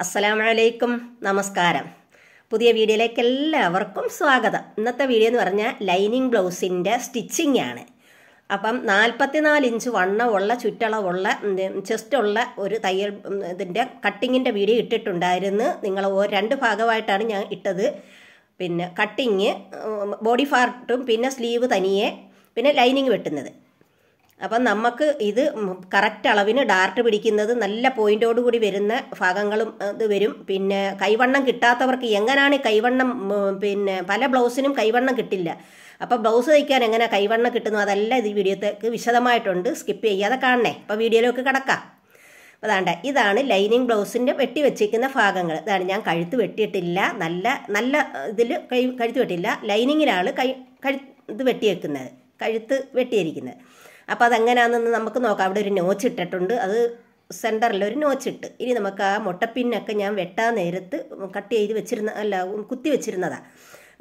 വലൈക്കും നമസ്കാരം പുതിയ വീഡിയോയിലേക്ക് എല്ലാവർക്കും സ്വാഗതം ഇന്നത്തെ വീഡിയോ എന്ന് പറഞ്ഞാൽ ലൈനിങ് ബ്ലൗസിൻ്റെ സ്റ്റിച്ചിങ് ആണ് അപ്പം നാൽപ്പത്തിനാല് ഇഞ്ച് വണ്ണമുള്ള ചുറ്റളവുള്ള ചെസ്റ്റുള്ള ഒരു തയ്യൽ ഇതിൻ്റെ കട്ടിങ്ങിൻ്റെ വീഡിയോ ഇട്ടിട്ടുണ്ടായിരുന്നു നിങ്ങൾ രണ്ട് ഭാഗമായിട്ടാണ് ഞാൻ ഇട്ടത് പിന്നെ കട്ടിങ് ബോഡി പാർട്ടും പിന്നെ സ്ലീവ് തനിയെ പിന്നെ ലൈനിങ് വെട്ടുന്നത് അപ്പം നമുക്ക് ഇത് കറക്റ്റ് അളവിന് ഡാർട്ട് പിടിക്കുന്നത് നല്ല കൂടി വരുന്ന ഭാഗങ്ങളും ഇത് വരും പിന്നെ കൈവണ്ണം കിട്ടാത്തവർക്ക് എങ്ങനെയാണ് കൈവണ്ണം പിന്നെ പല ബ്ലൗസിനും കൈവണ്ണം കിട്ടില്ല അപ്പോൾ ബ്ലൗസ് തയ്ക്കാൻ എങ്ങനെ കൈവണ്ണം കിട്ടുന്നു അതെല്ലാം ഇത് വീഡിയോത്തേക്ക് വിശദമായിട്ടുണ്ട് സ്കിപ്പ് ചെയ്യാതെ കാണണേ അപ്പോൾ വീഡിയോയിലേക്ക് കിടക്കാം അതാണ്ട് ഇതാണ് ലൈനിങ് ബ്ലൗസിൻ്റെ വെട്ടി വെച്ചിരിക്കുന്ന ഭാഗങ്ങൾ ഇതാണ് ഞാൻ കഴുത്ത് വെട്ടിയിട്ടില്ല നല്ല നല്ല ഇതിൽ കൈ കഴുത്ത് വെട്ടിയില്ല ലൈനിങ്ങിലാണ് കൈ ഇത് വെട്ടിയേക്കുന്നത് കഴുത്ത് വെട്ടിയിരിക്കുന്നത് അപ്പോൾ അതെങ്ങനെയാണെന്ന് നമുക്ക് നോക്കാം അവിടെ ഒരു നോച്ച് ഇട്ടിട്ടുണ്ട് അത് സെൻറ്ററിൽ ഒരു ഇട്ട് ഇനി നമുക്ക് ആ മുട്ടപ്പിന്നൊക്കെ ഞാൻ വെട്ടാൻ നേരത്ത് കട്ട് ചെയ്ത് വെച്ചിരുന്ന അല്ല കുത്തി വെച്ചിരുന്നതാണ്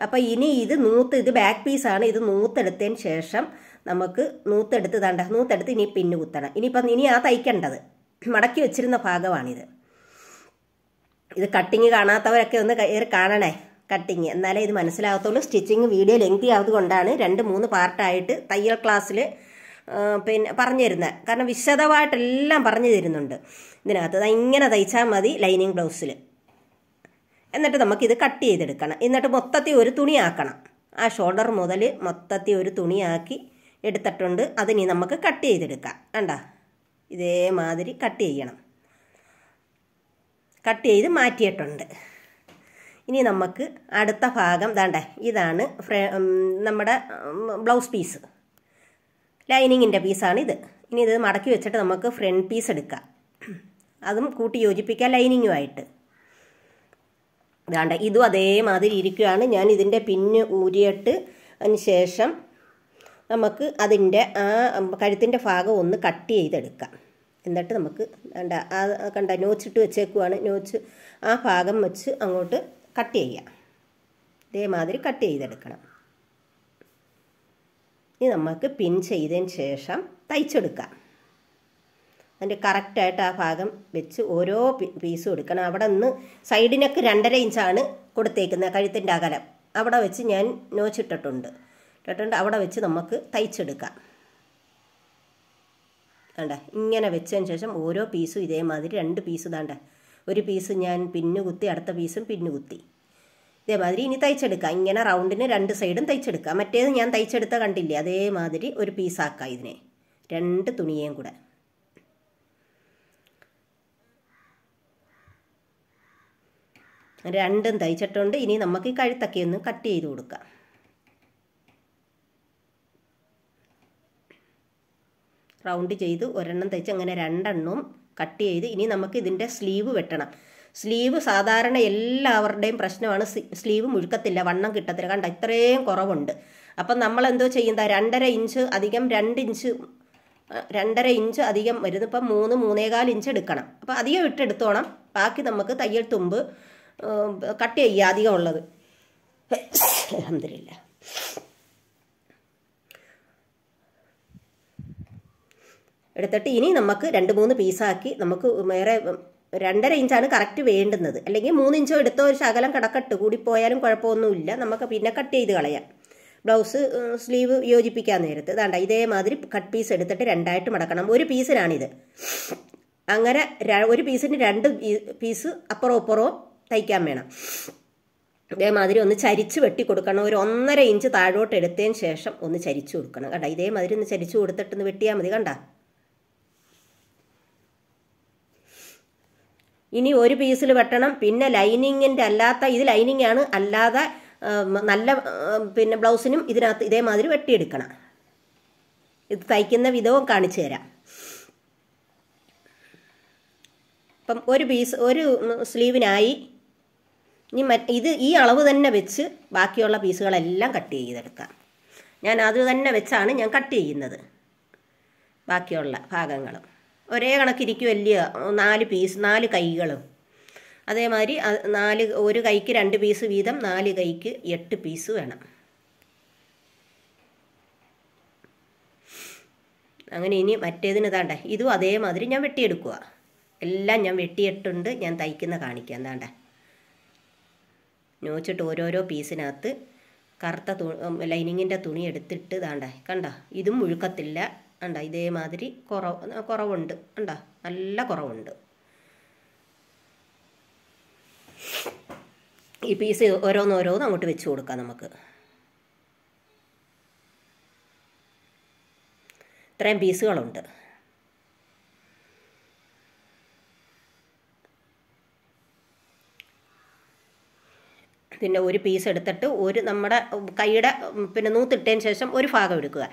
അപ്പോൾ ഇനി ഇത് നൂത്ത് ഇത് ബാക്ക് പീസാണ് ഇത് നൂത്തെടുത്തതിന് ശേഷം നമുക്ക് നൂത്തെടുത്ത് തണ്ട നൂത്തെടുത്ത് ഇനി പിന്ന് കുത്തണം ഇനിയിപ്പം ഇനി ആ തയ്ക്കേണ്ടത് മടക്കി വെച്ചിരുന്ന ഭാഗമാണിത് ഇത് കട്ടിങ് കാണാത്തവരൊക്കെ ഒന്ന് കയറി കാണണേ കട്ടിങ് എന്നാലേ ഇത് മനസ്സിലാകത്തുള്ളൂ സ്റ്റിച്ചിങ് വീഡിയോ ലെങ്തി ആയതുകൊണ്ടാണ് രണ്ട് മൂന്ന് പാർട്ടായിട്ട് തയ്യൽ ക്ലാസ്സിൽ പിന്നെ പറഞ്ഞു തരുന്നത് കാരണം വിശദമായിട്ടെല്ലാം പറഞ്ഞു തരുന്നുണ്ട് ഇതിനകത്ത് ഇങ്ങനെ തയ്ച്ചാൽ മതി ലൈനിങ് ബ്ലൗസിൽ എന്നിട്ട് നമുക്കിത് കട്ട് ചെയ്തെടുക്കണം എന്നിട്ട് മൊത്തത്തിൽ ഒരു തുണിയാക്കണം ആ ഷോൾഡർ മുതൽ മൊത്തത്തിൽ ഒരു തുണിയാക്കി എടുത്തിട്ടുണ്ട് അതിനി നമുക്ക് കട്ട് ചെയ്തെടുക്കാം കണ്ട ഇതേമാതിരി കട്ട് ചെയ്യണം കട്ട് ചെയ്ത് മാറ്റിയിട്ടുണ്ട് ഇനി നമുക്ക് അടുത്ത ഭാഗം വേണ്ടേ ഇതാണ് ഫ്രേ നമ്മുടെ ബ്ലൗസ് പീസ് ലൈനിങ്ങിൻ്റെ പീസാണ് ഇത് ഇനി ഇത് മടക്കി വെച്ചിട്ട് നമുക്ക് ഫ്രണ്ട് പീസ് എടുക്കാം അതും കൂട്ടി യോജിപ്പിക്കാം ലൈനിങ്ങുമായിട്ട് വേണ്ട ഇതും അതേമാതിരി ഇരിക്കുകയാണ് ഞാൻ ഇതിൻ്റെ പിന്ന് ഊരിയിട്ട് അതിന് ശേഷം നമുക്ക് അതിൻ്റെ ആ കഴുത്തിൻ്റെ ഭാഗം ഒന്ന് കട്ട് ചെയ്തെടുക്കാം എന്നിട്ട് നമുക്ക് വേണ്ട ആ കണ്ട നോച്ചിട്ട് വെച്ചേക്കുവാണ് നോച്ച് ആ ഭാഗം വെച്ച് അങ്ങോട്ട് കട്ട് ചെയ്യാം ഇതേമാതിരി കട്ട് ചെയ്തെടുക്കണം ഇനി നമുക്ക് പിൻ ചെയ്തതിന് ശേഷം തയ്ച്ചെടുക്കാം അതിൻ്റെ കറക്റ്റായിട്ട് ആ ഭാഗം വെച്ച് ഓരോ പീസും എടുക്കണം അവിടെ നിന്ന് സൈഡിനൊക്കെ രണ്ടര ഇഞ്ചാണ് കൊടുത്തേക്കുന്നത് കഴുത്തിൻ്റെ അകലം അവിടെ വെച്ച് ഞാൻ നോച്ചിട്ടിട്ടുണ്ട് ഇട്ടിട്ടുണ്ട് അവിടെ വെച്ച് നമുക്ക് തയ്ച്ചെടുക്കാം വേണ്ട ഇങ്ങനെ വെച്ചതിന് ശേഷം ഓരോ പീസും ഇതേമാതിരി രണ്ട് പീസ് ഇതാണ്ട ഒരു പീസ് ഞാൻ പിന്നുകുത്തി അടുത്ത പീസും പിന്നുകുത്തി ഇതേമാതിരി ഇനി തയ്ച്ചെടുക്കാം ഇങ്ങനെ റൗണ്ടിന് രണ്ട് സൈഡും തയ്ച്ചെടുക്കുക മറ്റേത് ഞാൻ തയ്ച്ചെടുത്ത കണ്ടില്ലേ അതേമാതിരി ഒരു പീസാക്കാം ഇതിനെ രണ്ട് തുണിയേയും കൂടെ രണ്ടും തയ്ച്ചിട്ടുണ്ട് ഇനി നമുക്ക് കഴുത്തൊക്കെ ഒന്ന് കട്ട് ചെയ്ത് കൊടുക്കാം റൗണ്ട് ചെയ്ത് ഒരെണ്ണം തയ്ച്ച് അങ്ങനെ രണ്ടെണ്ണവും കട്ട് ചെയ്ത് ഇനി നമുക്ക് ഇതിൻ്റെ സ്ലീവ് വെട്ടണം സ്ലീവ് സാധാരണ എല്ലാവരുടെയും പ്രശ്നമാണ് സ്ലീവ് മുഴുക്കത്തില്ല വണ്ണം കിട്ടത്തില്ല കണ്ട ഇത്രയും കുറവുണ്ട് അപ്പം നമ്മൾ എന്തോ ചെയ്യുന്ന രണ്ടര ഇഞ്ച് അധികം രണ്ട് ഇഞ്ച് രണ്ടര ഇഞ്ച് അധികം വരുന്ന ഇപ്പം മൂന്ന് മൂന്നേകാൽ ഇഞ്ച് എടുക്കണം അപ്പം അധികം ഇട്ടെടുത്തോണം ബാക്കി നമുക്ക് തയ്യൽ തുമ്പ് കട്ട് ചെയ്യുക അധികം ഉള്ളത് അലഹമില്ല എടുത്തിട്ട് ഇനി നമുക്ക് രണ്ട് മൂന്ന് പീസാക്കി നമുക്ക് വേറെ രണ്ടര ഇഞ്ചാണ് കറക്റ്റ് വേണ്ടുന്നത് അല്ലെങ്കിൽ മൂന്നിഞ്ചോ എടുത്ത ഒരു ശകലം കിടക്കട്ട് കൂടിപ്പോയാലും കുഴപ്പമൊന്നുമില്ല നമുക്ക് പിന്നെ കട്ട് ചെയ്ത് കളയാം ബ്ലൗസ് സ്ലീവ് യോജിപ്പിക്കാൻ നേരത്ത് ഇതാണ്ട ഇതേമാതിരി കട്ട് പീസ് എടുത്തിട്ട് രണ്ടായിട്ട് മടക്കണം ഒരു പീസിനാണിത് അങ്ങനെ ഒരു പീസിന് രണ്ട് പീസ് അപ്പുറവും അപ്പുറവും തയ്ക്കാൻ വേണം ഇതേമാതിരി ഒന്ന് ചരിച്ച് വെട്ടി കൊടുക്കണം ഒരു ഒന്നര ഇഞ്ച് താഴോട്ട് എടുത്തതിന് ശേഷം ഒന്ന് ചരിച്ചു കൊടുക്കണം കണ്ട ഇതേമാതിരി ഒന്ന് ചരിച്ചു കൊടുത്തിട്ടൊന്ന് വെട്ടിയാൽ മതി കണ്ട ഇനി ഒരു പീസിൽ വെട്ടണം പിന്നെ ലൈനിങ്ങിൻ്റെ അല്ലാത്ത ഇത് ലൈനിങ് ആണ് അല്ലാതെ നല്ല പിന്നെ ബ്ലൗസിനും ഇതിനകത്ത് ഇതേമാതിരി വെട്ടിയെടുക്കണം ഇത് തയ്ക്കുന്ന വിധവും കാണിച്ചു തരാം അപ്പം ഒരു പീസ് ഒരു സ്ലീവിനായി ഇനി ഇത് ഈ അളവ് തന്നെ വെച്ച് ബാക്കിയുള്ള പീസുകളെല്ലാം കട്ട് ചെയ്തെടുക്കാം ഞാൻ അത് തന്നെ വെച്ചാണ് ഞാൻ കട്ട് ചെയ്യുന്നത് ബാക്കിയുള്ള ഭാഗങ്ങളും ഒരേ കണക്കിരിക്കുമല്ലയോ നാല് പീസ് നാല് കൈകളും അതേമാതിരി നാല് ഒരു കൈക്ക് രണ്ട് പീസ് വീതം നാല് കൈക്ക് എട്ട് പീസ് വേണം അങ്ങനെ ഇനി മറ്റേതിന് താണ്ട ഇതും അതേമാതിരി ഞാൻ വെട്ടിയെടുക്കുക എല്ലാം ഞാൻ വെട്ടിയിട്ടുണ്ട് ഞാൻ തയ്ക്കുന്ന കാണിക്കാം താണ്ട നോച്ചിട്ട് ഓരോരോ പീസിനകത്ത് കറുത്ത തു ലൈനിങ്ങിൻ്റെ തുണി എടുത്തിട്ട് താണ്ട കണ്ട ഇതും മുഴുക്കത്തില്ല ഉണ്ടോ ഇതേമാതിരി കുറവ് കുറവുണ്ട് ഉണ്ടോ നല്ല കുറവുണ്ട് ഈ പീസ് ഓരോന്നോരോന്ന് അങ്ങോട്ട് വെച്ച് കൊടുക്കാം നമുക്ക് ഇത്രയും പീസുകളുണ്ട് പിന്നെ ഒരു പീസ് എടുത്തിട്ട് ഒരു നമ്മുടെ കൈയുടെ പിന്നെ നൂത്തിട്ടതിന് ശേഷം ഒരു ഭാഗം എടുക്കുക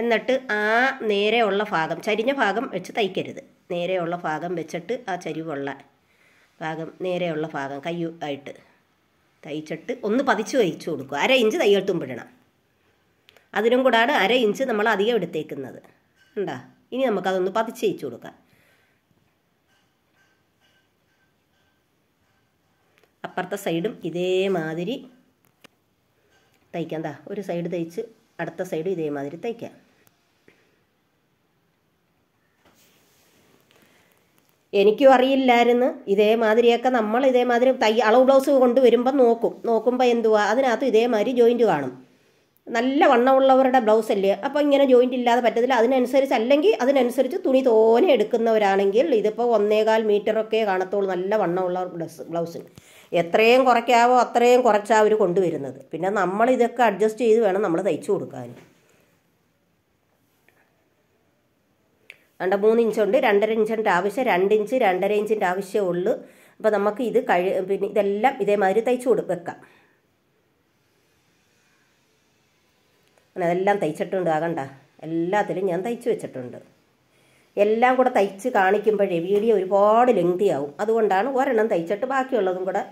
എന്നിട്ട് ആ നേരെയുള്ള ഭാഗം ചരിഞ്ഞ ഭാഗം വെച്ച് തയ്ക്കരുത് നേരെയുള്ള ഭാഗം വെച്ചിട്ട് ആ ചരിവുള്ള ഭാഗം നേരെയുള്ള ഭാഗം കൈ ആയിട്ട് തയ്ച്ചിട്ട് ഒന്ന് പതിച്ച് തയ്ച്ചു കൊടുക്കുക അര ഇഞ്ച് തയ്യൽത്തും ഇടണം അതിനും കൂടാണ് അര ഇഞ്ച് നമ്മൾ അധികം എടുത്തേക്കുന്നത് ഉണ്ടാ ഇനി നമുക്കതൊന്ന് പതിച്ച് തയ്ച്ചു കൊടുക്കാം അപ്പുറത്തെ സൈഡും ഇതേമാതിരി തയ്ക്കാം ദാ ഒരു സൈഡ് തയ്ച്ച് അടുത്ത സൈഡും ഇതേമാതിരി തയ്ക്കാം എനിക്കും അറിയില്ലായിരുന്നു ഇതേമാതിരിയൊക്കെ നമ്മൾ ഇതേമാതിരി തയ്യ അളവ് ബ്ലൗസ് കൊണ്ടുവരുമ്പോൾ നോക്കും നോക്കുമ്പോൾ എന്തുവാ അതിനകത്ത് ഇതേമാതിരി ജോയിൻറ്റ് കാണും നല്ല വണ്ണമുള്ളവരുടെ ബ്ലൗസ് അല്ലേ അപ്പോൾ ഇങ്ങനെ ജോയിൻ്റ് ഇല്ലാതെ പറ്റത്തില്ല അതിനനുസരിച്ച് അല്ലെങ്കിൽ അതിനനുസരിച്ച് തുണി തോനെ എടുക്കുന്നവരാണെങ്കിൽ ഇതിപ്പോൾ ഒന്നേകാൽ മീറ്ററൊക്കെ കാണത്തുള്ളൂ നല്ല വണ്ണമുള്ള ബ്ലൗസ് ബ്ലൗസിന് എത്രയും കുറയ്ക്കാവോ അത്രയും കുറച്ചാണ് അവർ കൊണ്ടുവരുന്നത് പിന്നെ നമ്മൾ ഇതൊക്കെ അഡ്ജസ്റ്റ് ചെയ്ത് വേണം നമ്മൾ തയ്ച്ചു കൊടുക്കാൻ രണ്ട് മൂന്ന് ഇഞ്ചുണ്ട് രണ്ടര ഇഞ്ചിൻ്റെ ആവശ്യം രണ്ട് ഇഞ്ച് രണ്ടര ഇഞ്ചിൻ്റെ ആവശ്യം ഉള്ളൂ അപ്പോൾ നമുക്ക് ഇത് കഴി പിന്നെ ഇതെല്ലാം ഇതേമാതിരി തയ്ച്ചു കൊടു വെക്കാം അങ്ങനെ അതെല്ലാം തയ്ച്ചിട്ടുണ്ട് ആകണ്ട എല്ലാത്തിലും ഞാൻ തയ്ച്ചു വെച്ചിട്ടുണ്ട് എല്ലാം കൂടെ തയ്ച്ച് കാണിക്കുമ്പോഴേ വീഡിയോ ഒരുപാട് ലെങ്തി ആവും അതുകൊണ്ടാണ് ഒരെണ്ണം തയ്ച്ചിട്ട് ബാക്കിയുള്ളതും കൂടെ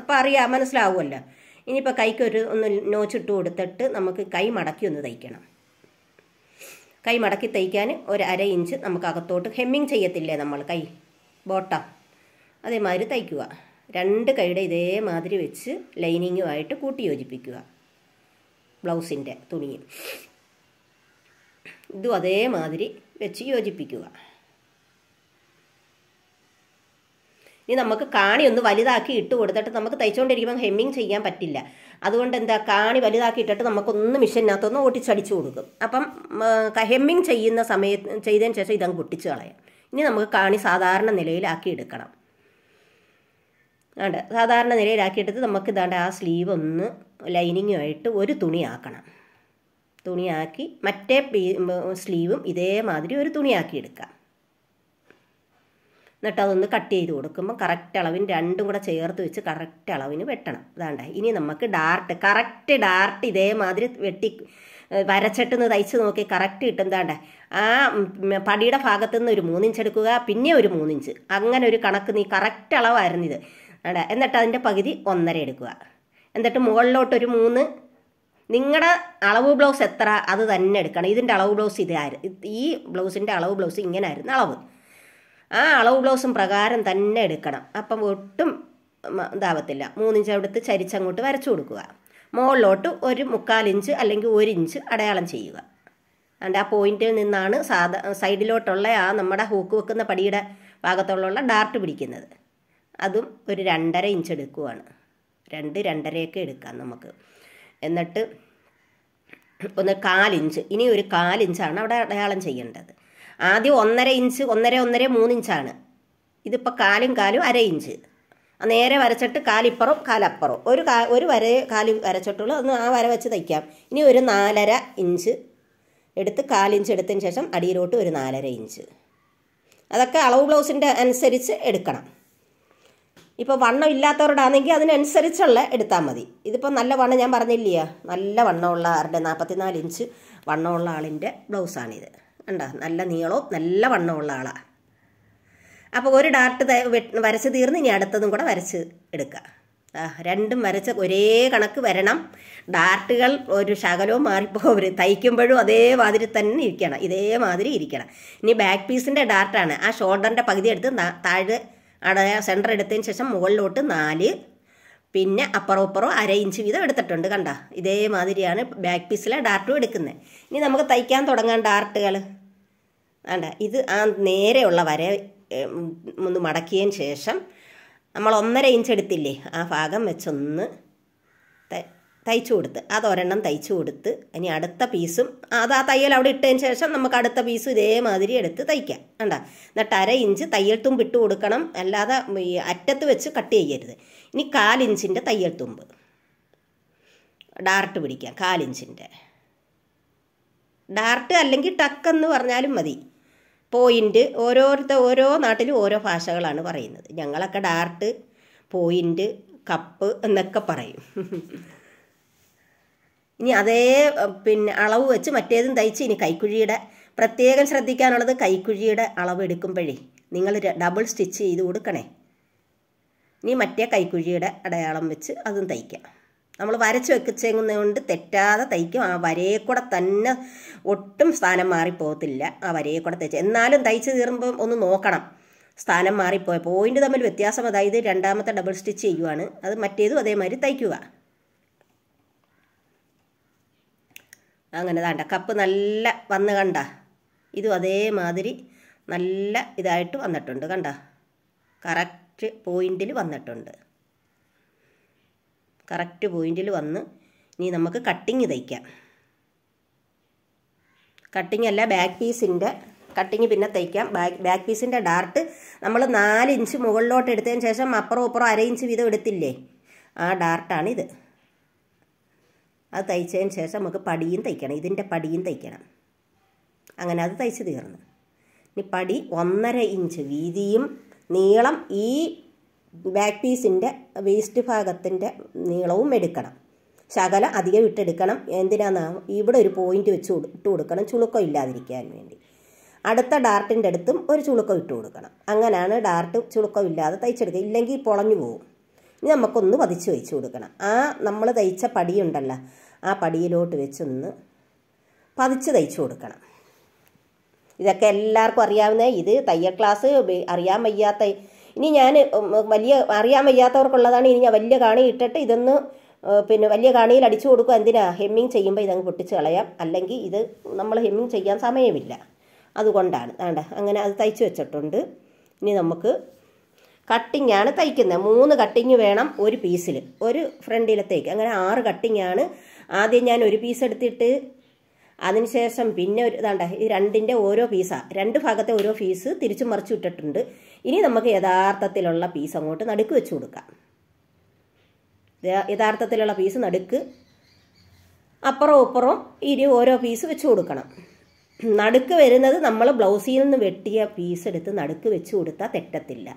അപ്പം അറിയാം മനസ്സിലാവുമല്ലോ ഇനിയിപ്പോൾ ഒരു ഒന്ന് നോച്ചിട്ട് കൊടുത്തിട്ട് നമുക്ക് കൈ മടക്കി ഒന്ന് തയ്ക്കണം കൈ മടക്കി തയ്ക്കാൻ ഒരു അര ഇഞ്ച് നമുക്ക് അകത്തോട്ട് ഹെമ്മിങ് ചെയ്യത്തില്ലേ നമ്മൾ കൈ ബോട്ടം അതേമാതിരി തയ്ക്കുക രണ്ട് കൈയുടെ ഇതേമാതിരി വെച്ച് ലൈനിങ്ങുമായിട്ട് കൂട്ടി യോജിപ്പിക്കുക ബ്ലൗസിൻ്റെ തുണിയും ഇതും അതേമാതിരി വെച്ച് യോജിപ്പിക്കുക ഇനി നമുക്ക് കാണി ഒന്ന് വലുതാക്കി ഇട്ട് കൊടുത്തിട്ട് നമുക്ക് തയ്ച്ചുകൊണ്ടിരിക്കുമ്പോൾ ഹെമ്മിങ് ചെയ്യാൻ പറ്റില്ല അതുകൊണ്ട് എന്താ കാണി വലുതാക്കി ഇട്ടിട്ട് നമുക്കൊന്ന് മിഷനകത്തൊന്ന് ഓട്ടിച്ചടിച്ചു കൊടുക്കും അപ്പം ഹെമ്മിങ് ചെയ്യുന്ന സമയത്ത് ചെയ്തതിന് ശേഷം ഇതങ്ങ് പൊട്ടിച്ച് കളയാം ഇനി നമുക്ക് കാണി സാധാരണ നിലയിലാക്കി എടുക്കണം ഉണ്ട് സാധാരണ എടുത്ത് നമുക്ക് ഇതാണ്ട് ആ സ്ലീവ് ഒന്ന് ലൈനിങ്ങുമായിട്ട് ഒരു തുണിയാക്കണം തുണിയാക്കി മറ്റേ സ്ലീവും ഇതേമാതിരി ഒരു തുണിയാക്കി എടുക്കാം എന്നിട്ട് അതൊന്ന് കട്ട് ചെയ്ത് കൊടുക്കുമ്പോൾ കറക്റ്റ് അളവിന് രണ്ടും കൂടെ ചേർത്ത് വെച്ച് കറക്റ്റ് അളവിന് വെട്ടണം അതാണ്ട ഇനി നമുക്ക് ഡാർട്ട് കറക്റ്റ് ഡാർട്ട് ഇതേമാതിരി വെട്ടി നിന്ന് തയ്ച്ച് നോക്കി കറക്റ്റ് കിട്ടുന്നതാണ്ട് ആ പടിയുടെ ഭാഗത്തു നിന്ന് ഒരു മൂന്നിഞ്ച് എടുക്കുക പിന്നെ ഒരു മൂന്നിഞ്ച് അങ്ങനെ ഒരു കണക്ക് നീ കറക്റ്റ് അളവായിരുന്നു ഇത് എന്നിട്ട് അതിൻ്റെ പകുതി ഒന്നര എടുക്കുക എന്നിട്ട് മുകളിലോട്ടൊരു മൂന്ന് നിങ്ങളുടെ അളവ് ബ്ലൗസ് എത്ര അത് തന്നെ എടുക്കണം ഇതിൻ്റെ അളവ് ബ്ലൗസ് ഇതായിരുന്നു ഈ ബ്ലൗസിൻ്റെ അളവ് ബ്ലൗസ് ഇങ്ങനെ ആയിരുന്നു അളവ് ആ അളവ് ബ്ലൗസും പ്രകാരം തന്നെ എടുക്കണം അപ്പം ഒട്ടും ഇതാവത്തില്ല മൂന്നിഞ്ച് അവിടുത്ത് ചരിച്ചങ്ങോട്ട് വരച്ചു കൊടുക്കുക മുകളിലോട്ട് ഒരു മുക്കാലിഞ്ച് ഇഞ്ച് അല്ലെങ്കിൽ ഒരു ഇഞ്ച് അടയാളം ചെയ്യുക അതുകൊണ്ട് ആ പോയിന്റിൽ നിന്നാണ് സാധാ സൈഡിലോട്ടുള്ള ആ നമ്മുടെ ഹൂക്ക് വെക്കുന്ന പടിയുടെ ഭാഗത്തുള്ള ഡാർട്ട് പിടിക്കുന്നത് അതും ഒരു രണ്ടര ഇഞ്ച് എടുക്കുവാണ് രണ്ട് രണ്ടരയൊക്കെ എടുക്കാം നമുക്ക് എന്നിട്ട് ഒന്ന് കാലിഞ്ച് ഇനി ഒരു കാലിഞ്ചാണ് അവിടെ അടയാളം ചെയ്യേണ്ടത് ആദ്യം ഒന്നര ഇഞ്ച് ഒന്നര ഒന്നര മൂന്ന് ഇഞ്ചാണ് ഇതിപ്പോൾ കാലും കാലും അര ഇഞ്ച് നേരെ വരച്ചിട്ട് കാലിപ്പുറം കാലപ്പുറം ഒരു കാ ഒരു വര കാല് വരച്ചിട്ടുള്ളൂ ഒന്ന് ആ വര വെച്ച് തയ്ക്കാം ഇനി ഒരു നാലര ഇഞ്ച് എടുത്ത് കാലിഞ്ച് എടുത്തതിന് ശേഷം അടിയിലോട്ട് ഒരു നാലര ഇഞ്ച് അതൊക്കെ അളവ് ബ്ലൗസിൻ്റെ അനുസരിച്ച് എടുക്കണം ഇപ്പോൾ വണ്ണം ഇല്ലാത്തവരോടാണെങ്കിൽ അതിനനുസരിച്ചുള്ള എടുത്താൽ മതി ഇതിപ്പോൾ നല്ല വണ്ണം ഞാൻ പറഞ്ഞില്ലയോ നല്ല വണ്ണമുള്ള ആരുടെ നാൽപ്പത്തിനാല് ഇഞ്ച് വണ്ണമുള്ള ആളിൻ്റെ ബ്ലൗസാണിത് കണ്ടോ നല്ല നീളവും നല്ല വണ്ണമുള്ള ആളാണ് അപ്പോൾ ഒരു ഡാർട്ട് വരച്ച് തീർന്ന് ഇനി അടുത്തതും കൂടെ വരച്ച് എടുക്കുക രണ്ടും വരച്ച് ഒരേ കണക്ക് വരണം ഡാർട്ടുകൾ ഒരു ശകലവും മാറിപ്പോകരുത് തയ്ക്കുമ്പോഴും അതേമാതിരി തന്നെ ഇരിക്കണം ഇതേമാതിരി ഇരിക്കണം ഇനി ബാക്ക് പീസിൻ്റെ ഡാർട്ടാണ് ആ ഷോൾഡറിൻ്റെ പകുതി എടുത്ത് താഴെ അട സെൻറ്റർ എടുത്തതിന് ശേഷം മുകളിലോട്ട് നാല് പിന്നെ അപ്പുറം അപ്പുറം അര ഇഞ്ച് വീതം എടുത്തിട്ടുണ്ട് കണ്ട ഇതേമാതിരിയാണ് ബാക്ക് പീസിലെ ഡാർട്ടും എടുക്കുന്നത് ഇനി നമുക്ക് തയ്ക്കാൻ തുടങ്ങാൻ ഡാർട്ടുകൾ വേണ്ട ഇത് ആ നേരെയുള്ള വര ഒന്ന് മടക്കിയതിന് ശേഷം നമ്മൾ ഒന്നര ഇഞ്ച് എടുത്തില്ലേ ആ ഭാഗം വെച്ചൊന്ന് തയ്ച്ചു കൊടുത്ത് അതൊരെണ്ണം തയ്ച്ചു കൊടുത്ത് ഇനി അടുത്ത പീസും അത് ആ തയ്യൽ അവിടെ ഇട്ടതിന് ശേഷം നമുക്ക് അടുത്ത പീസും ഇതേമാതിരി എടുത്ത് തയ്ക്കാം കണ്ട എന്നിട്ട് അര ഇഞ്ച് തയ്യൽ തുമ്പ് ഇട്ട് കൊടുക്കണം അല്ലാതെ ഈ അറ്റത്ത് വെച്ച് കട്ട് ചെയ്യരുത് ഇനി കാലിഞ്ചിൻ്റെ തയ്യൽ തുമ്പ് ഡാർട്ട് പിടിക്കാം കാലിഞ്ചിൻ്റെ ഡാർട്ട് അല്ലെങ്കിൽ ടക്കെന്ന് പറഞ്ഞാലും മതി പോയിൻ്റ് ഓരോരുത്തർ ഓരോ നാട്ടിലും ഓരോ ഭാഷകളാണ് പറയുന്നത് ഞങ്ങളൊക്കെ ഡാർട്ട് പോയിൻ്റ് കപ്പ് എന്നൊക്കെ പറയും ഇനി അതേ പിന്നെ അളവ് വെച്ച് മറ്റേതും തയ്ച്ച് ഇനി കൈക്കുഴിയുടെ പ്രത്യേകം ശ്രദ്ധിക്കാനുള്ളത് കൈക്കുഴിയുടെ അളവ് എടുക്കുമ്പോഴേ നിങ്ങൾ ഡബിൾ സ്റ്റിച്ച് ചെയ്ത് കൊടുക്കണേ ഇനി മറ്റേ കൈക്കുഴിയുടെ അടയാളം വെച്ച് അതും തയ്ക്കാം നമ്മൾ വരച്ച് വെക്കുന്നതുകൊണ്ട് തെറ്റാതെ തയ്ക്കും ആ വരയെ കൂടെ തന്നെ ഒട്ടും സ്ഥാനം മാറിപ്പോകത്തില്ല ആ വരയെ കൂടെ തയ്ച്ച് എന്നാലും തയ്ച്ച് തീർമ്പം ഒന്ന് നോക്കണം സ്ഥാനം മാറിപ്പോയ പോയിന്റ് തമ്മിൽ വ്യത്യാസം അതായത് രണ്ടാമത്തെ ഡബിൾ സ്റ്റിച്ച് ചെയ്യുവാണ് അത് മറ്റേതും അതേമാതിരി തയ്ക്കുക അങ്ങനെ താണ്ട കപ്പ് നല്ല വന്ന് കണ്ട ഇതും അതേമാതിരി നല്ല ഇതായിട്ട് വന്നിട്ടുണ്ട് കണ്ട കറക്റ്റ് പോയിന്റിൽ വന്നിട്ടുണ്ട് കറക്റ്റ് പോയിന്റിൽ വന്ന് ഇനി നമുക്ക് കട്ടിങ് തയ്ക്കാം കട്ടിങ് അല്ല ബാക്ക് പീസിൻ്റെ കട്ടിങ് പിന്നെ തയ്ക്കാം ബാക്ക് ബാക്ക് പീസിൻ്റെ ഡാർട്ട് നമ്മൾ നാല് ഇഞ്ച് മുകളിലോട്ട് എടുത്തതിന് ശേഷം അപ്പുറം അപ്പുറം അര ഇഞ്ച് വീതം എടുത്തില്ലേ ആ ഡാർട്ടാണിത് അത് തയ്ച്ചതിന് ശേഷം നമുക്ക് പടിയും തയ്ക്കണം ഇതിൻ്റെ പടിയും തയ്ക്കണം അങ്ങനെ അത് തയ്ച്ച് തീർന്നു ഇനി പടി ഒന്നര ഇഞ്ച് വീതിയും നീളം ഈ ബാക്ക് പീസിൻ്റെ വേസ്റ്റ് ഭാഗത്തിൻ്റെ നീളവും എടുക്കണം ശകലം അധികം ഇട്ടെടുക്കണം എന്തിനാണെന്ന് ഇവിടെ ഒരു പോയിന്റ് വെച്ച് ഇട്ട് കൊടുക്കണം ചുളുക്കം ഇല്ലാതിരിക്കാൻ വേണ്ടി അടുത്ത ഡാർട്ടിൻ്റെ അടുത്തും ഒരു ചുളുക്കം ഇട്ട് കൊടുക്കണം അങ്ങനെയാണ് ഡാർട്ട് ചുളുക്കം ഇല്ലാതെ തയ്ച്ചെടുക്കുക ഇല്ലെങ്കിൽ പൊളഞ്ഞു പോകും ഇനി നമുക്കൊന്ന് പതിച്ച് വെച്ച് കൊടുക്കണം ആ നമ്മൾ തയ്ച്ച പടിയുണ്ടല്ലോ ആ പടിയിലോട്ട് വെച്ചൊന്ന് പതിച്ച് തയ്ച്ചു കൊടുക്കണം ഇതൊക്കെ എല്ലാവർക്കും അറിയാവുന്ന ഇത് തയ്യൽ ക്ലാസ് അറിയാൻ വയ്യാത്ത ഇനി ഞാൻ വലിയ അറിയാൻ വയ്യാത്തവർക്കുള്ളതാണ് ഇനി ഞാൻ വലിയ കാണി ഇട്ടിട്ട് ഇതൊന്ന് പിന്നെ വലിയ കാണിയിൽ അടിച്ചു കൊടുക്കുക എന്തിനാ ഹെമ്മിങ് ചെയ്യുമ്പോൾ ഇതങ്ങ് പൊട്ടിച്ച് കളയാം അല്ലെങ്കിൽ ഇത് നമ്മൾ ഹെമ്മിങ് ചെയ്യാൻ സമയമില്ല അതുകൊണ്ടാണ് വേണ്ട അങ്ങനെ അത് തയ്ച്ചു വെച്ചിട്ടുണ്ട് ഇനി നമുക്ക് കട്ടിങ്ങാണ് തയ്ക്കുന്നത് മൂന്ന് കട്ടിങ് വേണം ഒരു പീസിൽ ഒരു ഫ്രണ്ടിലത്തേക്ക് അങ്ങനെ ആറ് കട്ടിങ്ങാണ് ആദ്യം ഞാൻ ഒരു പീസ് എടുത്തിട്ട് അതിനുശേഷം പിന്നെ ഒരു ഇതാണ്ട ഈ രണ്ടിൻ്റെ ഓരോ പീസാണ് രണ്ട് ഭാഗത്തെ ഓരോ പീസ് തിരിച്ചു മറിച്ചു ഇട്ടിട്ടുണ്ട് ഇനി നമുക്ക് യഥാർത്ഥത്തിലുള്ള പീസ് അങ്ങോട്ട് നടുക്ക് വെച്ച് കൊടുക്കാം യഥാർത്ഥത്തിലുള്ള പീസ് നടുക്ക് അപ്പുറവും ഇപ്പുറവും ഇനി ഓരോ പീസ് വെച്ച് കൊടുക്കണം നടുക്ക് വരുന്നത് നമ്മൾ ബ്ലൗസിൽ നിന്ന് വെട്ടിയ പീസ് എടുത്ത് നടുക്ക് വെച്ച് കൊടുത്താൽ തെറ്റത്തില്ല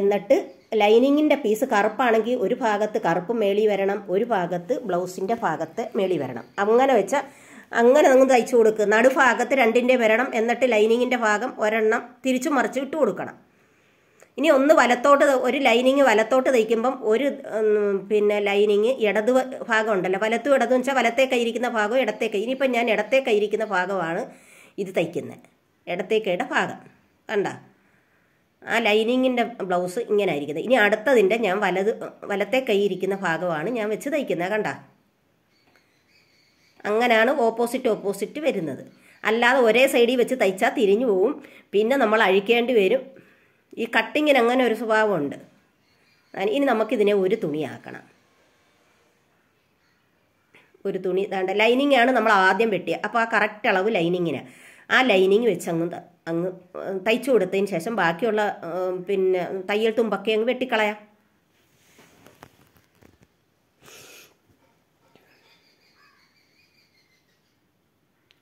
എന്നിട്ട് ലൈനിങ്ങിൻ്റെ പീസ് കറുപ്പാണെങ്കിൽ ഒരു ഭാഗത്ത് കറുപ്പ് മേളി വരണം ഒരു ഭാഗത്ത് ബ്ലൗസിൻ്റെ ഭാഗത്ത് മേളി വരണം അങ്ങനെ വെച്ചാൽ അങ്ങനെ നിങ്ങൾ തയ്ച്ചു കൊടുക്കുക നടുഭാഗത്ത് രണ്ടിൻ്റെ വരണം എന്നിട്ട് ലൈനിങ്ങിൻ്റെ ഭാഗം ഒരെണ്ണം തിരിച്ചു മറിച്ച് ഇട്ട് കൊടുക്കണം ഇനി ഒന്ന് വലത്തോട്ട് ഒരു ലൈനിങ് വലത്തോട്ട് തയ്ക്കുമ്പം ഒരു പിന്നെ ലൈനിങ് ഇടത് ഭാഗം ഉണ്ടല്ലോ വലത്തു ഇടതും വെച്ചാൽ വലത്തേ കൈയിരിക്കുന്ന ഭാഗവും ഇടത്തേ കൈ ഇനിയിപ്പം ഞാൻ ഇടത്തേ കൈയിരിക്കുന്ന ഭാഗമാണ് ഇത് തയ്ക്കുന്നത് ഇടത്തേക്കയുടെ ഭാഗം കണ്ടോ ആ ലൈനിങ്ങിൻ്റെ ബ്ലൗസ് ഇങ്ങനെ ആയിരിക്കുന്നത് ഇനി അടുത്തതിൻ്റെ ഞാൻ വലത് വലത്തെ കൈ ഇരിക്കുന്ന ഭാഗമാണ് ഞാൻ വെച്ച് തയ്ക്കുന്നത് കണ്ട അങ്ങനെയാണ് ഓപ്പോസിറ്റ് ഓപ്പോസിറ്റ് വരുന്നത് അല്ലാതെ ഒരേ സൈഡിൽ വെച്ച് തയ്ച്ചാൽ തിരിഞ്ഞു പോവും പിന്നെ നമ്മൾ അഴിക്കേണ്ടി വരും ഈ കട്ടിങ്ങിന് അങ്ങനെ ഒരു സ്വഭാവമുണ്ട് ഇനി നമുക്കിതിനെ ഒരു തുണിയാക്കണം ഒരു തുണി ദാണ്ട ലൈനിങ് ആണ് നമ്മൾ ആദ്യം വെട്ടിയത് അപ്പോൾ ആ കറക്റ്റ് അളവ് ലൈനിങ്ങിന് ആ ലൈനിങ് വെച്ചങ്ങ് അങ്ങ് തയ്ച്ചു കൊടുത്തതിന് ശേഷം ബാക്കിയുള്ള പിന്നെ തയ്യൽ തുമ്പൊക്കെ അങ്ങ് വെട്ടിക്കളയാം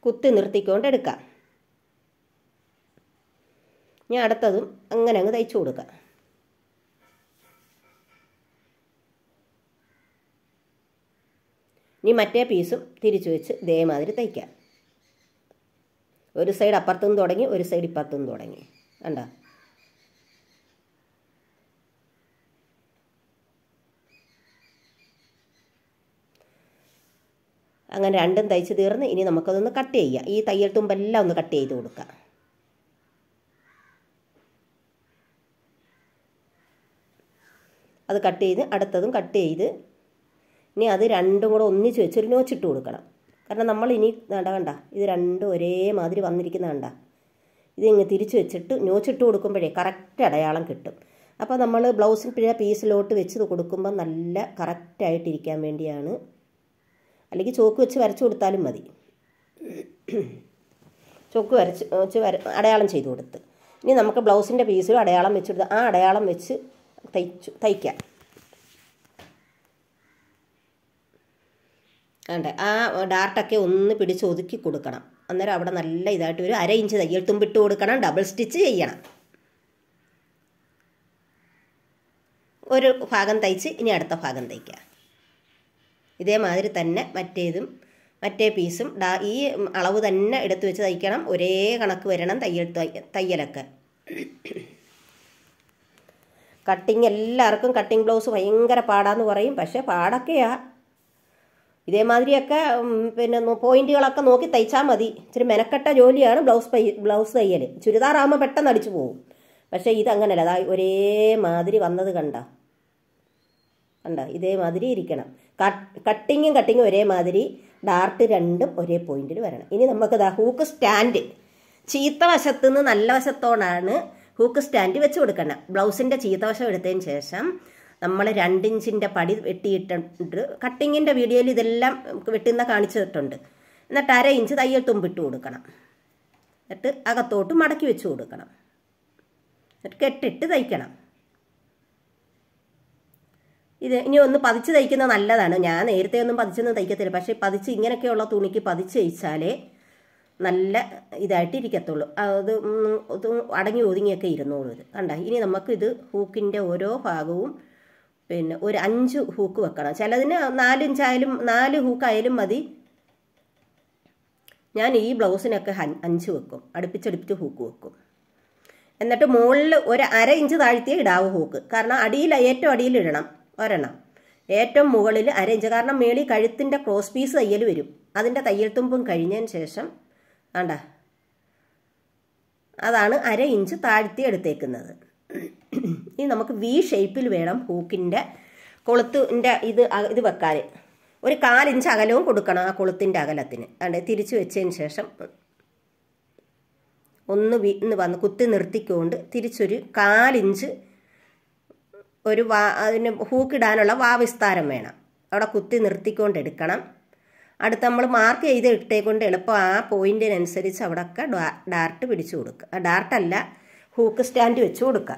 കുത്തി നിർത്തിക്കൊണ്ട് എടുക്കാം ഞാൻ അടുത്തതും അങ്ങനെ അങ്ങ് തയ്ച്ചു കൊടുക്കാം ഇനി മറ്റേ പീസും തിരിച്ചു വെച്ച് ഇതേമാതിരി തയ്ക്കാം ഒരു സൈഡ് അപ്പുറത്തും തുടങ്ങി ഒരു സൈഡ് ഇപ്പുറത്തും തുടങ്ങി കണ്ടോ അങ്ങനെ രണ്ടും തയ്ച്ച് തീർന്ന് ഇനി നമുക്കതൊന്ന് കട്ട് ചെയ്യാം ഈ തയ്യൽ തുമ്പെല്ലാം ഒന്ന് കട്ട് ചെയ്ത് കൊടുക്കാം അത് കട്ട് ചെയ്ത് അടുത്തതും കട്ട് ചെയ്ത് ഇനി അത് രണ്ടും കൂടെ ഒന്നിച്ച് വെച്ചൊരു നോച്ചിട്ട് കൊടുക്കണം കാരണം നമ്മൾ ഇനി നടകണ്ട ഇത് രണ്ടും ഒരേ മാതിരി വന്നിരിക്കുന്ന കണ്ട ഇതിങ്ങ് തിരിച്ചു വെച്ചിട്ട് ഞോച്ചിട്ട് കൊടുക്കുമ്പോഴേ കറക്റ്റ് അടയാളം കിട്ടും അപ്പോൾ നമ്മൾ ബ്ലൗസിൽ പിഴ പീസിലോട്ട് വെച്ച് കൊടുക്കുമ്പോൾ നല്ല കറക്റ്റായിട്ടിരിക്കാൻ വേണ്ടിയാണ് അല്ലെങ്കിൽ ചോക്ക് വെച്ച് വരച്ചു കൊടുത്താലും മതി ചോക്ക് വരച്ച് വെച്ച് വര അടയാളം ചെയ്ത് കൊടുത്ത് ഇനി നമുക്ക് ബ്ലൗസിൻ്റെ പീസിലും അടയാളം വെച്ച് കൊടുത്ത് ആ അടയാളം വെച്ച് തയ്ച്ചു തയ്ക്കാം വേണ്ട ആ ഡാർട്ടൊക്കെ ഒന്ന് പിടിച്ച് ഒതുക്കി കൊടുക്കണം അന്നേരം അവിടെ നല്ല ഇതായിട്ട് ഒരു അര ഇഞ്ച് തയ്യൽ തുമ്പിട്ട് കൊടുക്കണം ഡബിൾ സ്റ്റിച്ച് ചെയ്യണം ഒരു ഭാഗം തയ്ച്ച് ഇനി അടുത്ത ഭാഗം തയ്ക്കുക ഇതേമാതിരി തന്നെ മറ്റേതും മറ്റേ പീസും ഡാ ഈ അളവ് തന്നെ എടുത്തു വെച്ച് തയ്ക്കണം ഒരേ കണക്ക് വരണം തയ്യൽ തയ്യലൊക്കെ കട്ടിങ് എല്ലാവർക്കും കട്ടിങ് ബ്ലൗസ് ഭയങ്കര പാടാന്ന് പറയും പക്ഷേ പാടൊക്കെയാണ് ഇതേമാതിരിയൊക്കെ പിന്നെ പോയിന്റുകളൊക്കെ നോക്കി തയ്ച്ചാൽ മതി ഇച്ചിരി മെനക്കെട്ട ജോലിയാണ് ബ്ലൗസ് ബ്ലൗസ് തയ്യൽ ചുരിദാറാകുമ്പോൾ പെട്ടെന്ന് അടിച്ചു പോകും പക്ഷേ ഇതങ്ങനല്ല അതാ മാതിരി വന്നത് കണ്ട കണ്ട ഇതേമാതിരി ഇരിക്കണം കട്ടിങ്ങും കട്ടിങ്ങും മാതിരി ഡാർട്ട് രണ്ടും ഒരേ പോയിന്റിൽ വരണം ഇനി നമുക്ക് ദാ ഹൂക്ക് സ്റ്റാൻഡ് ചീത്ത വശത്തുനിന്ന് നല്ല വശത്തോടാണ് ഹൂക്ക് സ്റ്റാൻഡ് വെച്ച് കൊടുക്കണം ബ്ലൗസിൻ്റെ ചീത്തവശം എടുത്തതിന് ശേഷം നമ്മൾ രണ്ടിഞ്ചിൻ്റെ പടി വെട്ടിയിട്ടുണ്ട് കട്ടിങ്ങിൻ്റെ വീഡിയോയിൽ ഇതെല്ലാം വെട്ടുന്ന കാണിച്ചിട്ടുണ്ട് എന്നിട്ട് അര ഇഞ്ച് തയ്യൽ തുമ്പിട്ട് കൊടുക്കണം എന്നിട്ട് അകത്തോട്ട് മടക്കി വെച്ച് കൊടുക്കണം എന്നിട്ട് കെട്ടിട്ട് തയ്ക്കണം ഇത് ഇനി ഒന്ന് പതിച്ച് തയ്ക്കുന്നത് നല്ലതാണ് ഞാൻ നേരത്തെ ഒന്നും പതിച്ചൊന്നും തയ്ക്കത്തില്ല പക്ഷേ പതിച്ച് ഇങ്ങനെയൊക്കെയുള്ള തുണിക്ക് പതിച്ച് തയ്ച്ചാലേ നല്ല ഇതായിട്ട് അത് അടങ്ങി ഒതുങ്ങിയൊക്കെ ഇരുന്നോളൂ ഇത് കണ്ട ഇനി നമുക്ക് ഇത് ഹൂക്കിൻ്റെ ഓരോ ഭാഗവും പിന്നെ ഒരു അഞ്ച് ഹൂക്ക് വെക്കണം ചിലതിന് നാലിഞ്ചായാലും നാല് ഹൂക്കായാലും മതി ഞാൻ ഈ ബ്ലൗസിനൊക്കെ അഞ്ച് വെക്കും അടുപ്പിച്ചടുപ്പിച്ച് ഹൂക്ക് വെക്കും എന്നിട്ട് മുകളിൽ ഒരു അര ഇഞ്ച് താഴ്ത്തിയേ ഇടാവൂ ഹൂക്ക് കാരണം അടിയിൽ ഏറ്റവും അടിയിൽ ഇടണം ഒരെണ്ണം ഏറ്റവും മുകളിൽ അര ഇഞ്ച് കാരണം മേളി കഴുത്തിൻ്റെ ക്രോസ് പീസ് തയ്യൽ വരും അതിൻ്റെ തയ്യൽ തുമ്പും കഴിഞ്ഞതിന് ശേഷം വേണ്ട അതാണ് അര ഇഞ്ച് താഴ്ത്തി എടുത്തേക്കുന്നത് ഇനി നമുക്ക് വി ഷേപ്പിൽ വേണം ഹൂക്കിൻ്റെ കൊളുത്തിൻ്റെ ഇത് ഇത് വെക്കാൻ ഒരു കാലിഞ്ച് അകലവും കൊടുക്കണം ആ കൊളുത്തിൻ്റെ അകലത്തിന് അണ്ട് തിരിച്ചു വെച്ചതിന് ശേഷം ഒന്ന് വി ഇന്ന് വന്ന് കുത്തി നിർത്തിക്കൊണ്ട് തിരിച്ചൊരു കാലിഞ്ച് ഒരു വാ അതിന് ഹൂക്കിടാനുള്ള വാവിസ്താരം വേണം അവിടെ കുത്തി നിർത്തിക്കൊണ്ട് എടുക്കണം അടുത്ത് നമ്മൾ മാർക്ക് ചെയ്ത് ഇട്ടേക്കൊണ്ട് എളുപ്പം ആ പോയിന്റിനനുസരിച്ച് അവിടെയൊക്കെ ഡാർട്ട് പിടിച്ചു കൊടുക്കുക ഡാർട്ടല്ല ഹൂക്ക് സ്റ്റാൻഡ് വെച്ച് കൊടുക്കുക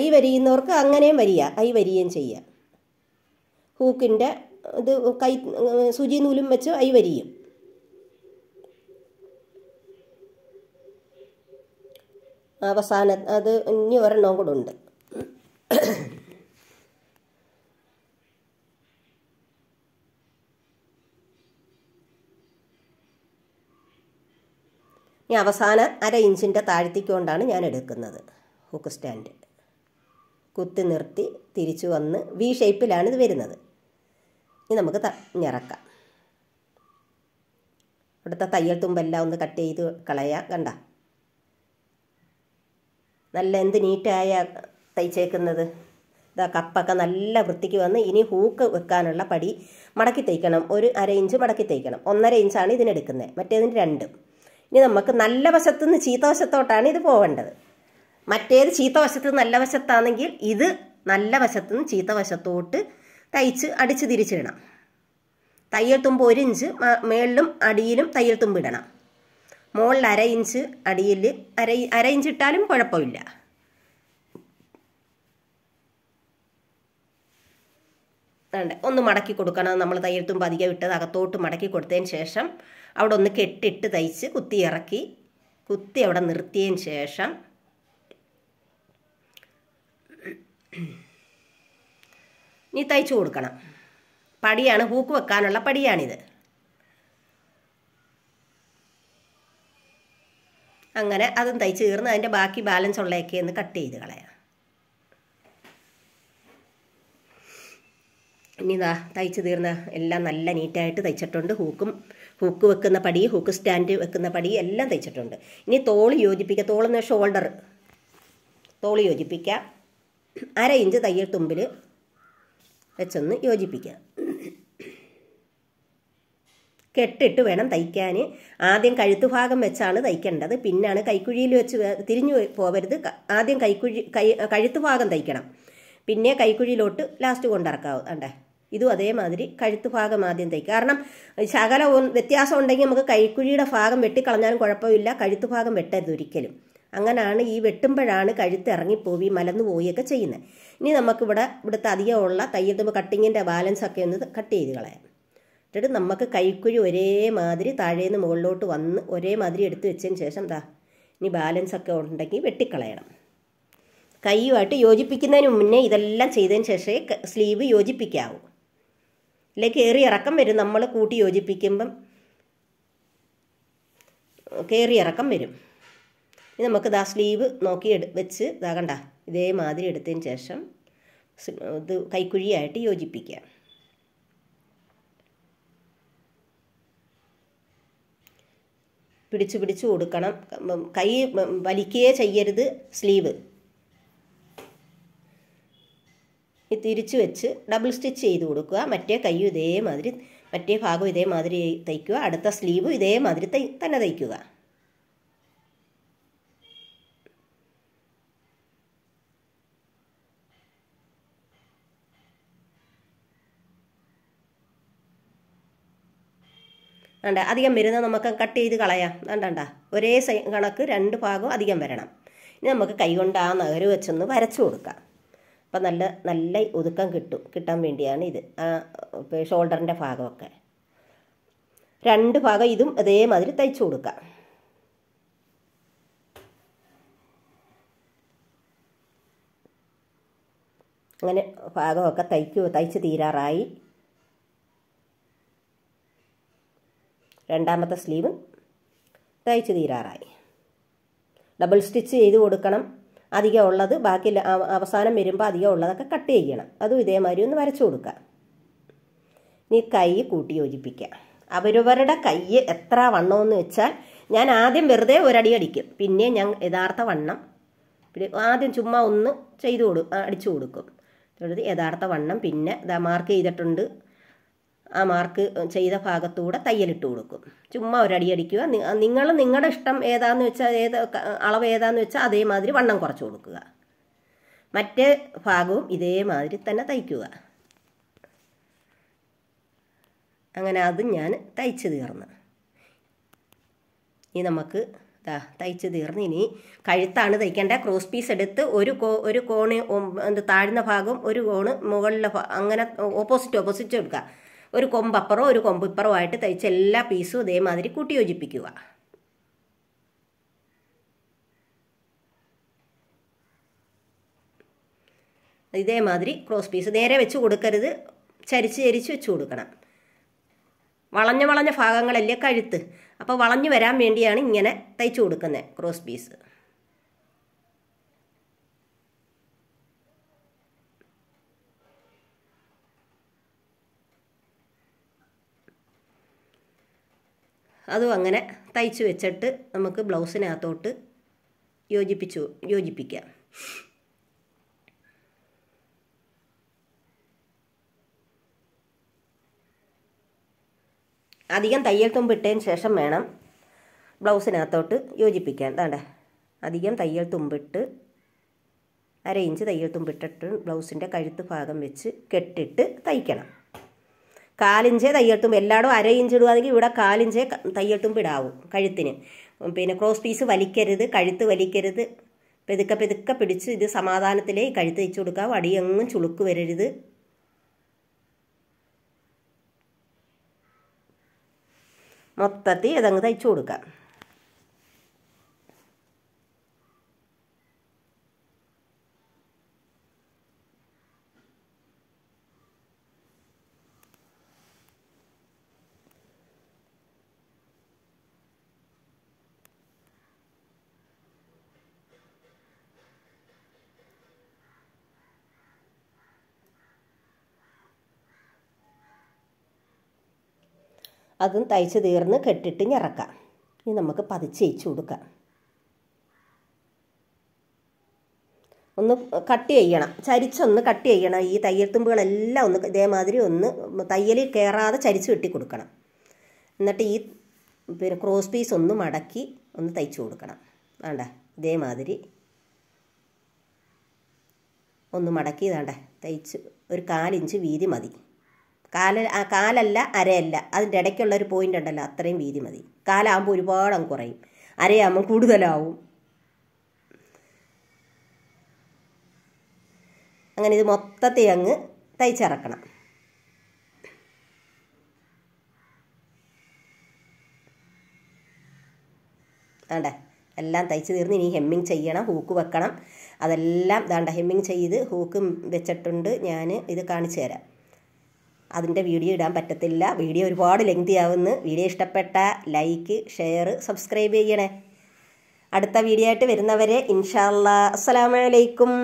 ഐ വരിയുന്നവർക്ക് അങ്ങനെയും വരിക ഐ വരികയും ചെയ്യുക ഹൂക്കിൻ്റെ ഇത് കൈ സുചി നൂലും വെച്ച് ഐ വരിയും അവസാന അത് ഇനി ഒരെണ്ണം കൂടെ ഉണ്ട് ഇനി അവസാന അര ഇഞ്ചിൻ്റെ താഴ്ത്തിക്കൊണ്ടാണ് ഞാൻ എടുക്കുന്നത് ഹുക്ക് സ്റ്റാൻഡ് കുത്തി നിർത്തി തിരിച്ചു വന്ന് വി ഷേപ്പിലാണ് ഇത് വരുന്നത് ഇനി നമുക്ക് ഞറക്കാം ഇവിടുത്തെ തയ്യൽ തുമ്പെല്ലാം ഒന്ന് കട്ട് ചെയ്ത് കളയാം കണ്ട നല്ല എന്ത് നീറ്റായ തയ്ച്ചേക്കുന്നത് ഇതാ കപ്പൊക്കെ നല്ല വൃത്തിക്ക് വന്ന് ഇനി ഹൂക്ക് വെക്കാനുള്ള പടി മടക്കി തയ്ക്കണം ഒരു അര ഇഞ്ച് മടക്കി തയ്ക്കണം ഒന്നര ഇഞ്ചാണ് ഇതിനെടുക്കുന്നത് മറ്റേതിന് രണ്ടും ഇനി നമുക്ക് നല്ല വശത്തു നിന്ന് ചീത്തവശത്തോട്ടാണ് വശത്തോട്ടാണ് ഇത് പോവേണ്ടത് മറ്റേത് ചീത്തവശത്ത് നല്ല വശത്താണെങ്കിൽ ഇത് നല്ല വശത്തു നിന്ന് ചീത്തവശത്തോട്ട് വശത്തോട്ട് തയ്ച്ച് അടിച്ച് തിരിച്ചിടണം തയ്യൽ തുമ്പ് ഒരു ഇഞ്ച് മേളിലും അടിയിലും തയ്യൽ തുമ്പ് ഇടണം മുകളിൽ അര ഇഞ്ച് അടിയിൽ അര അര ഇഞ്ച് ഇട്ടാലും കുഴപ്പമില്ല വേണ്ട ഒന്ന് മടക്കി കൊടുക്കണം നമ്മൾ തയ്യൽ തുമ്പ് അധികം ഇട്ടത് അകത്തോട്ട് മടക്കി കൊടുത്തതിന് ശേഷം അവിടെ ഒന്ന് കെട്ടിട്ട് തയ്ച്ച് കുത്തി ഇറക്കി കുത്തി അവിടെ നിർത്തിയതിന് ശേഷം നീ തയ്ച്ചു കൊടുക്കണം പടിയാണ് ഹൂക്ക് വെക്കാനുള്ള പടിയാണിത് അങ്ങനെ അതും തയ്ച്ച് തീർന്ന് അതിൻ്റെ ബാക്കി ബാലൻസ് ഉള്ളയൊക്കെ ഒന്ന് കട്ട് ചെയ്ത് കളയാം ഇനി ഇതാ തയ്ച്ച് തീർന്ന എല്ലാം നല്ല നീറ്റായിട്ട് തയ്ച്ചിട്ടുണ്ട് ഹൂക്കും ഹുക്ക് വെക്കുന്ന പടി ഹുക്ക് സ്റ്റാൻഡ് വെക്കുന്ന പടി എല്ലാം തയ്ച്ചിട്ടുണ്ട് ഇനി തോള് യോജിപ്പിക്കുക തോളെന്ന് ഷോൾഡർ തോള് യോജിപ്പിക്കുക അര ഇഞ്ച് തയ്യൽ തുമ്പിൽ വെച്ചൊന്ന് യോജിപ്പിക്കുക കെട്ടിട്ട് വേണം തയ്ക്കാൻ ആദ്യം കഴുത്തു ഭാഗം വെച്ചാണ് തയ്ക്കേണ്ടത് പിന്നാണ് കൈക്കുഴിയിൽ വെച്ച് തിരിഞ്ഞു പോവരുത് ആദ്യം കൈക്കുഴി കൈ കഴുത്തു ഭാഗം തയ്ക്കണം പിന്നെ കൈക്കുഴിയിലോട്ട് ലാസ്റ്റ് കൊണ്ടിറക്കാവും അണ്ടേ ഇതും അതേമാതിരി കഴുത്ത് ഭാഗം ആദ്യം തയ്ക്കുക കാരണം ശകല വ്യത്യാസം ഉണ്ടെങ്കിൽ നമുക്ക് കൈക്കുഴിയുടെ ഭാഗം വെട്ടിക്കളഞ്ഞാലും കുഴപ്പമില്ല കഴുത്ത് ഭാഗം വെട്ടരുത് ഒരിക്കലും അങ്ങനെയാണ് ഈ വെട്ടുമ്പോഴാണ് കഴുത്ത് ഇറങ്ങിപ്പോയി മലന്നു പോവുകയൊക്കെ ചെയ്യുന്നത് ഇനി നമുക്കിവിടെ ഇവിടുത്തെ അധികമുള്ള തയ്യൽ കട്ടിങ്ങിൻ്റെ ബാലൻസ് ഒക്കെ ഒന്ന് കട്ട് ചെയ്ത് കളയാം എന്നിട്ട് നമുക്ക് കൈക്കുഴി ഒരേമാതിരി താഴേന്ന് മുകളിലോട്ട് വന്ന് ഒരേമാതിരി എടുത്തു വെച്ചതിന് ശേഷം ദാ ഇനി ബാലൻസ് ഒക്കെ ഉണ്ടെങ്കിൽ വെട്ടിക്കളയണം കൈയുമായിട്ട് യോജിപ്പിക്കുന്നതിന് മുന്നേ ഇതെല്ലാം ചെയ്തതിന് ശേഷമേ സ്ലീവ് യോജിപ്പിക്കാവൂ അല്ലെ കയറി ഇറക്കം വരും നമ്മൾ കൂട്ടി യോജിപ്പിക്കുമ്പം കയറി ഇറക്കം വരും ഇനി നമുക്ക് ഇതാ സ്ലീവ് നോക്കി എടു വെച്ച് ഇതാകണ്ട ഇതേമാതിരി എടുത്തതിന് ശേഷം ഇത് കൈക്കുഴിയായിട്ട് യോജിപ്പിക്കാം പിടിച്ച് പിടിച്ച് കൊടുക്കണം കൈ വലിക്കുകയേ ചെയ്യരുത് സ്ലീവ് തിരിച്ചു വെച്ച് ഡബിൾ സ്റ്റിച്ച് ചെയ്ത് കൊടുക്കുക മറ്റേ കൈയും ഇതേമാതിരി മറ്റേ ഭാഗം ഇതേമാതിരി തയ്ക്കുക അടുത്ത സ്ലീവും ഇതേമാതിരി തൈ തന്നെ തയ്ക്കുക വേണ്ട അധികം വരുന്ന നമുക്ക് കട്ട് ചെയ്ത് കളയാം വേണ്ടണ്ട ഒരേ കണക്ക് രണ്ട് ഭാഗം അധികം വരണം ഇനി നമുക്ക് കൈകൊണ്ട് ആ നഗര് വെച്ചൊന്ന് വരച്ചു കൊടുക്കാം അപ്പം നല്ല നല്ല ഒതുക്കം കിട്ടും കിട്ടാൻ വേണ്ടിയാണ് ഇത് ആ ഷോൾഡറിൻ്റെ ഭാഗമൊക്കെ രണ്ട് ഭാഗം ഇതും അതേമാതിരി തയ്ച്ചു കൊടുക്കാം അങ്ങനെ ഭാഗമൊക്കെ തയ്ക്കു തയ്ച്ച് തീരാറായി രണ്ടാമത്തെ സ്ലീവ് തയ്ച്ച് തീരാറായി ഡബിൾ സ്റ്റിച്ച് ചെയ്ത് കൊടുക്കണം അധികം ഉള്ളത് ബാക്കി അവസാനം വരുമ്പോൾ അധികം ഉള്ളതൊക്കെ കട്ട് ചെയ്യണം അതും ഇതേമാതിരി ഒന്ന് വരച്ചു കൊടുക്കുക ഇനി കൈ കൂട്ടി യോജിപ്പിക്കുക അവരവരുടെ കൈ എത്ര വണ്ണമെന്ന് വെച്ചാൽ ഞാൻ ആദ്യം വെറുതെ ഒരടി അടിക്കും പിന്നെ ഞാൻ യഥാർത്ഥ വണ്ണം ആദ്യം ചുമ്മാ ഒന്ന് ചെയ്തു കൊടു അടിച്ചു കൊടുക്കും യഥാർത്ഥ വണ്ണം പിന്നെ മാർക്ക് ചെയ്തിട്ടുണ്ട് ആ മാർക്ക് ചെയ്ത ഭാഗത്തൂടെ തയ്യലിട്ട് കൊടുക്കും ചുമ്മാ ഒരടി അടിക്കുക നിങ്ങൾ നിങ്ങളുടെ ഇഷ്ടം ഏതാന്ന് വെച്ചാൽ ഏത് അളവ് ഏതാന്ന് വെച്ചാൽ അതേമാതിരി വണ്ണം കുറച്ച് കൊടുക്കുക മറ്റേ ഭാഗവും ഇതേമാതിരി തന്നെ തയ്ക്കുക അങ്ങനെ അത് ഞാൻ തയ്ച്ചു തീർന്ന് ഇനി നമുക്ക് ഇതാ തയ്ച്ച് തീർന്ന് ഇനി കഴുത്താണ് തയ്ക്കേണ്ട ക്രോസ് പീസ് എടുത്ത് ഒരു കോ ഒരു കോണ് എന്ത് താഴ്ന്ന ഭാഗം ഒരു കോണ് മുകളിലെ അങ്ങനെ ഓപ്പോസിറ്റ് ഓപ്പോസിറ്റ് എടുക്കുക ഒരു കൊമ്പപ്പുറം ഒരു കൊമ്പിപ്പുറം ആയിട്ട് തയ്ച്ച എല്ലാ പീസും ഇതേമാതിരി കൂട്ടി യോജിപ്പിക്കുക ഇതേമാതിരി ക്രോസ് പീസ് നേരെ വെച്ച് കൊടുക്കരുത് ചരിച്ച് ചരിച്ച് വെച്ച് കൊടുക്കണം വളഞ്ഞ വളഞ്ഞ ഭാഗങ്ങളല്ലേ കഴുത്ത് അപ്പോൾ വളഞ്ഞു വരാൻ വേണ്ടിയാണ് ഇങ്ങനെ തയ്ച്ചു കൊടുക്കുന്നത് ക്രോസ് പീസ് അതും അങ്ങനെ തയ്ച്ച് വെച്ചിട്ട് നമുക്ക് ബ്ലൗസിനകത്തോട്ട് യോജിപ്പിച്ചു യോജിപ്പിക്കാം അധികം തയ്യൽ തുമ്പിട്ടതിന് ശേഷം വേണം ബ്ലൗസിനകത്തോട്ട് യോജിപ്പിക്കാൻ വേണ്ടേ അധികം തയ്യൽ തുമ്പിട്ട് അര ഇഞ്ച് തയ്യൽ തുമ്പിട്ടിട്ട് ബ്ലൗസിൻ്റെ കഴുത്ത് ഭാഗം വെച്ച് കെട്ടിട്ട് തയ്ക്കണം കാലിഞ്ചേ തയ്യെട്ടും എല്ലായിടും അര ഇഞ്ച് ഇടുകയാണെങ്കിൽ ഇവിടെ കാലിഞ്ചേ തയ്യെട്ടും ഇടാവും കഴുത്തിന് പിന്നെ ക്രോസ് പീസ് വലിക്കരുത് കഴുത്ത് വലിക്കരുത് പെതുക്കെ പെതുക്കെ പിടിച്ച് ഇത് സമാധാനത്തിലേ കഴുത്ത് തയ്ച്ചു കൊടുക്കാം അടിയെങ്ങും ചുളുക്ക് വരരുത് മൊത്തത്തിൽ ഇതങ്ങ് തയ്ച്ചു കൊടുക്കാം അതും തയ്ച്ച് തീർന്ന് കെട്ടിട്ട് ഞറക്കാം ഇനി നമുക്ക് പതിച്ച് തയ്ച്ചു കൊടുക്കാം ഒന്ന് കട്ട് ചെയ്യണം ചരിച്ചൊന്ന് കട്ട് ചെയ്യണം ഈ തയ്യൽ തുമ്പുകളെല്ലാം ഒന്ന് ഇതേമാതിരി ഒന്ന് തയ്യലിൽ കയറാതെ ചരിച്ച് കെട്ടി കൊടുക്കണം എന്നിട്ട് ഈ പിന്നെ ക്രോസ് പീസ് ഒന്ന് മടക്കി ഒന്ന് തയ്ച്ചു കൊടുക്കണം വേണ്ട ഇതേമാതിരി ഒന്ന് മടക്കി വേണ്ട തയ്ച്ച് ഒരു കാലിഞ്ച് വീതി മതി കാല കാലല്ല അരയല്ല അതിൻ്റെ ഇടയ്ക്കുള്ള ഒരു പോയിന്റ് ഉണ്ടല്ലോ അത്രയും വീതി മതി കാലാകുമ്പോൾ ഒരുപാട് അങ്ങ് കുറയും അരയാകുമ്പോൾ കൂടുതലാവും അങ്ങനെ ഇത് മൊത്തത്തിൽ അങ്ങ് തയ്ച്ചിറക്കണം ആണ്ടേ എല്ലാം തയ്ച്ച് തീർന്ന് ഇനി ഹെമ്മിങ് ചെയ്യണം ഹൂക്ക് വെക്കണം അതെല്ലാം ദാണ്ട ഹെമ്മിങ് ചെയ്ത് ഹൂക്കും വെച്ചിട്ടുണ്ട് ഞാൻ ഇത് കാണിച്ചു തരാം അതിൻ്റെ വീഡിയോ ഇടാൻ പറ്റത്തില്ല വീഡിയോ ഒരുപാട് ലെങ്തി ആവുന്ന വീഡിയോ ഇഷ്ടപ്പെട്ട ലൈക്ക് ഷെയർ സബ്സ്ക്രൈബ് ചെയ്യണേ അടുത്ത വീഡിയോ ആയിട്ട് വരുന്നവരെ ഇൻഷാല്ലാ അസ്സലാമലൈക്കും